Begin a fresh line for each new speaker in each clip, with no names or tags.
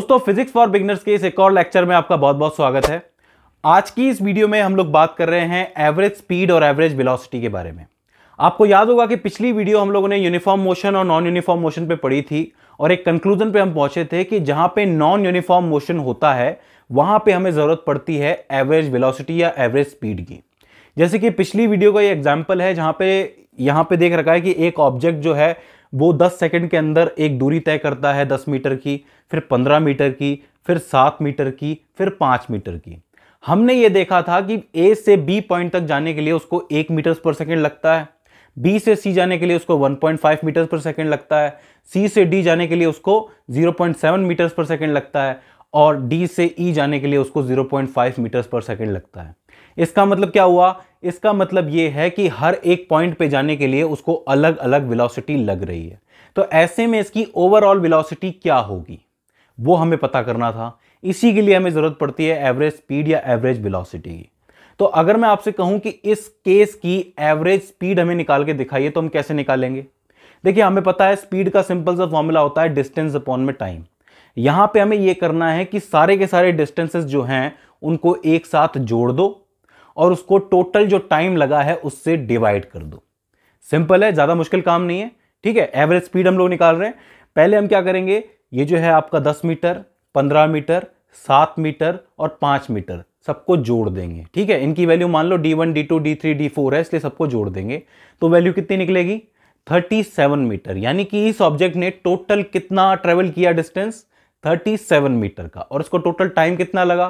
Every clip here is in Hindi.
दोस्तों फिजिक्स फॉर बिगनर्स के इस एक और लेक्चर में आपका बहुत बहुत स्वागत है आज की इस वीडियो में हम लोग बात कर रहे हैं एवरेज स्पीड और एवरेज वेलोसिटी के बारे में आपको याद होगा कि पिछली वीडियो हम लोगों ने यूनिफॉर्म मोशन और नॉन यूनिफॉर्म मोशन पे पढ़ी थी और एक कंक्लूजन पे हम पहुंचे थे कि जहां पे नॉन यूनिफॉर्म मोशन होता है वहां पे हमें ज़रूरत पड़ती है एवरेज वेलोसिटी या एवरेज स्पीड की जैसे कि पिछली वीडियो का ये एग्जाम्पल है जहां पे यहां पे देख रखा है कि एक ऑब्जेक्ट जो है वो 10 सेकंड के अंदर एक दूरी तय करता है 10 मीटर की फिर 15 मीटर की फिर 7 मीटर की फिर 5 मीटर की हमने ये देखा था कि ए से बी पॉइंट तक जाने के लिए उसको एक मीटर पर सेकेंड लगता है बी से सी जाने के लिए उसको 1.5 मीटर पर सेकेंड लगता है सी से डी जाने के लिए उसको 0.7 मीटर्स पर सेकेंड लगता है और डी से ई e जाने के लिए उसको 0.5 मीटर्स पर सेकेंड लगता है इसका मतलब क्या हुआ इसका मतलब ये है कि हर एक पॉइंट पे जाने के लिए उसको अलग अलग वेलोसिटी लग रही है तो ऐसे में इसकी ओवरऑल वेलोसिटी क्या होगी वो हमें पता करना था इसी के लिए हमें ज़रूरत पड़ती है एवरेज स्पीड या एवरेज वेलोसिटी की तो अगर मैं आपसे कहूं कि इस केस की एवरेज स्पीड हमें निकाल के दिखाइए तो हम कैसे निकालेंगे देखिए हमें पता है स्पीड का सिंपल सा फॉर्मूला होता है डिस्टेंस अपॉन में टाइम यहां पे हमें यह करना है कि सारे के सारे डिस्टेंसेस जो हैं उनको एक साथ जोड़ दो और उसको टोटल जो टाइम लगा है उससे डिवाइड कर दो सिंपल है ज़्यादा मुश्किल काम नहीं है ठीक है एवरेज स्पीड हम लोग निकाल रहे हैं पहले हम क्या करेंगे ये जो है आपका दस मीटर पंद्रह मीटर सात मीटर और पांच मीटर सबको जोड़ देंगे ठीक है इनकी वैल्यू मान लो D one D two D three D four है इसलिए सबको जोड़ देंगे तो वैल्यू कितनी निकलेगी 37 मीटर यानी कि इस ऑब्जेक्ट ने टोटल कितना ट्रेवल किया डिस्टेंस 37 मीटर का और इसको टोटल टाइम कितना लगा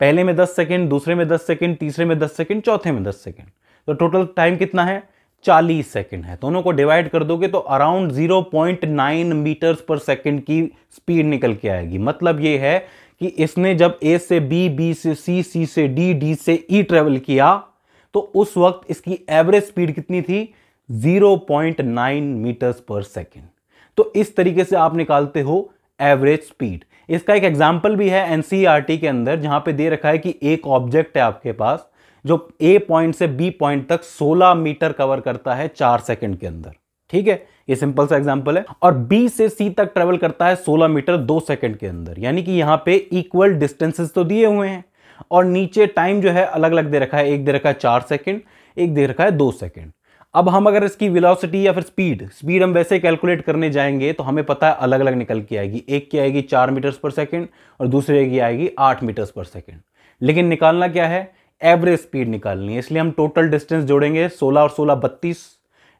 पहले में दस सेकेंड दूसरे में दस सेकेंड तीसरे में दस सेकेंड चौथे में दस सेकेंड तो टोटल टाइम कितना है चालीस सेकेंड है दोनों को डिवाइड कर दोगे तो around zero point nine metres पर सेकेंड की स्पीड निकल के आएगी मतलब ये है कि इसने जब ए से बी बी से सी सी से डी डी से ई e ट्रेवल किया तो उस वक्त इसकी एवरेज स्पीड कितनी थी 0.9 मीटर्स पर सेकेंड तो इस तरीके से आप निकालते हो एवरेज स्पीड इसका एक एग्जाम्पल भी है एन e के अंदर जहाँ पे दे रखा है कि एक ऑब्जेक्ट है आपके पास जो ए पॉइंट से बी पॉइंट तक 16 मीटर कवर करता है चार सेकंड के अंदर ठीक है ये सिंपल सा एग्जांपल है और बी से सी तक ट्रेवल करता है 16 मीटर दो सेकंड के अंदर यानी कि यहाँ पे इक्वल डिस्टेंसेस तो दिए हुए हैं और नीचे टाइम जो है अलग अलग दे रखा है एक दे रखा है चार सेकंड एक दे रखा है दो सेकंड अब हम अगर इसकी वेलोसिटी या फिर स्पीड स्पीड हम वैसे कैलकुलेट करने जाएंगे तो हमें पता है अलग अलग निकल के आएगी एक की आएगी चार मीटर्स पर सेकेंड और दूसरे की आएगी आठ मीटर्स पर सेकेंड लेकिन निकालना क्या है एवरेज स्पीड निकालनी है इसलिए हम टोटल डिस्टेंस जोड़ेंगे सोलह और सोलह बत्तीस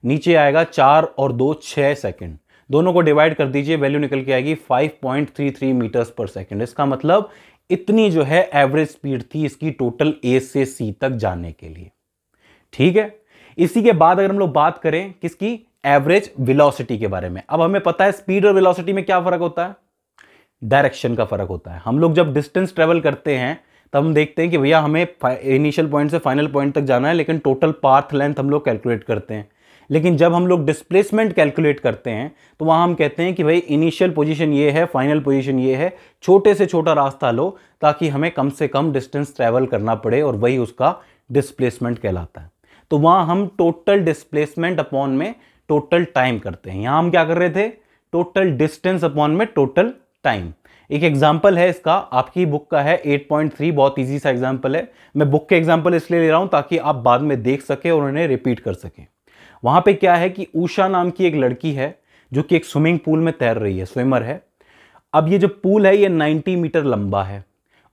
नीचे आएगा चार और दो छः सेकेंड दोनों को डिवाइड कर दीजिए वैल्यू निकल के आएगी 5.33 मीटर्स पर सेकेंड इसका मतलब इतनी जो है एवरेज स्पीड थी इसकी टोटल ए से सी तक जाने के लिए ठीक है इसी के बाद अगर हम लोग बात करें किसकी एवरेज विलोसिटी के बारे में अब हमें पता है स्पीड और विलोसिटी में क्या फर्क होता है डायरेक्शन का फर्क होता है हम लोग जब डिस्टेंस ट्रेवल करते हैं तब हम देखते हैं कि भैया हमें इनिशियल पॉइंट से फाइनल पॉइंट तक जाना है लेकिन टोटल पार्थ लेंथ हम लोग कैलकुलेट करते हैं लेकिन जब हम लोग डिस्प्लेसमेंट कैलकुलेट करते हैं तो वहाँ हम कहते हैं कि भाई इनिशियल पोजीशन ये है फाइनल पोजीशन ये है छोटे से छोटा रास्ता लो ताकि हमें कम से कम डिस्टेंस ट्रैवल करना पड़े और वही उसका डिस्प्लेसमेंट कहलाता है तो वहाँ हम टोटल डिस्प्लेसमेंट अपॉन में टोटल टाइम करते हैं यहां हम क्या कर रहे थे टोटल डिस्टेंस अपॉन में टोटल टाइम एक एग्जाम्पल है इसका आपकी बुक का है 8.3 बहुत ईजी सा एग्जाम्पल है मैं बुक के एग्जाम्पल इसलिए ले रहा हूं ताकि आप बाद में देख सकें और उन्हें रिपीट कर सकें वहां पे क्या है कि ऊषा नाम की एक लड़की है जो कि एक स्विमिंग पूल में तैर रही है स्विमर है अब ये जो पूल है ये 90 मीटर लंबा है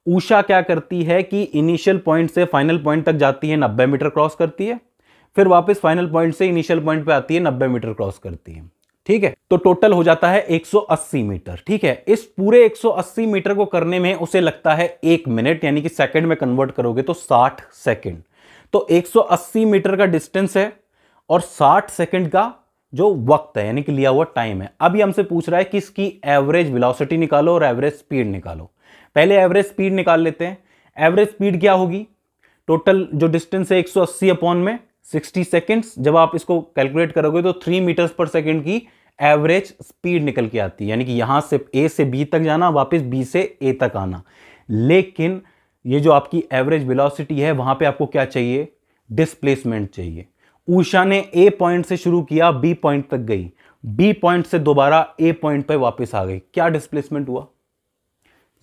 ऊषा क्या करती है कि इनिशियल पॉइंट से फाइनल पॉइंट तक जाती है नब्बे मीटर क्रॉस करती है फिर वापस फाइनल पॉइंट से इनिशियल पॉइंट पे आती है नब्बे मीटर क्रॉस करती है ठीक है तो टोटल हो जाता है 180 मीटर ठीक है इस पूरे 180 मीटर को करने में उसे लगता है एक मिनट यानी कि सेकंड में कन्वर्ट करोगे तो 60 सेकंड तो 180 मीटर का डिस्टेंस है और 60 सेकंड का जो वक्त है यानी कि लिया हुआ टाइम है अभी हमसे पूछ रहा है कि इसकी एवरेज विलोसिटी निकालो और एवरेज स्पीड निकालो पहले एवरेज स्पीड निकाल लेते हैं एवरेज स्पीड क्या होगी टोटल जो डिस्टेंस है 180 अपॉन में 60 सेकेंड्स जब आप इसको कैलकुलेट करोगे तो थ्री मीटर्स पर सेकेंड की एवरेज स्पीड निकल के आती है यानी कि यहाँ से ए से बी तक जाना वापस बी से ए तक आना लेकिन ये जो आपकी एवरेज वेलोसिटी है वहाँ पे आपको क्या चाहिए डिस्प्लेसमेंट चाहिए ऊषा ने ए पॉइंट से शुरू किया बी पॉइंट तक गई बी पॉइंट से दोबारा ए पॉइंट पर वापस आ गई क्या डिस्प्लेसमेंट हुआ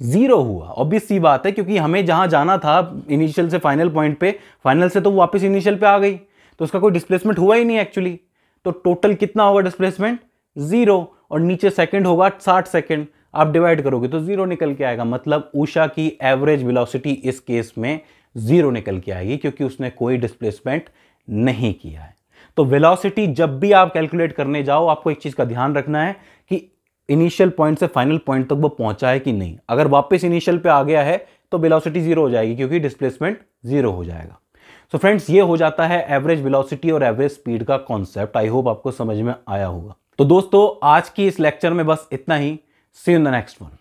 जीरो हुआ ऑब्वियस सी बात है क्योंकि हमें जहां जाना था इनिशियल से फाइनल पॉइंट पे फाइनल से तो वापस इनिशियल पे आ गई तो उसका कोई डिस्प्लेसमेंट हुआ ही नहीं एक्चुअली तो टोटल कितना होगा डिस्प्लेसमेंट जीरो और नीचे सेकंड होगा साठ सेकंड आप डिवाइड करोगे तो जीरो निकल के आएगा मतलब ऊषा की एवरेज विलोसिटी इस केस में जीरो निकल के आएगी क्योंकि उसने कोई डिस्प्लेसमेंट नहीं किया है तो वेलोसिटी जब भी आप कैलकुलेट करने जाओ आपको एक चीज़ का ध्यान रखना है कि इनिशियल पॉइंट से फाइनल पॉइंट तक वो पहुंचा है कि नहीं अगर वापस इनिशियल पे आ गया है तो वेलोसिटी जीरो हो जाएगी क्योंकि डिस्प्लेसमेंट जीरो हो जाएगा सो so फ्रेंड्स ये हो जाता है एवरेज वेलोसिटी और एवरेज स्पीड का कॉन्सेप्ट आई होप आपको समझ में आया होगा तो दोस्तों आज की इस लेक्चर में बस इतना ही see in the next one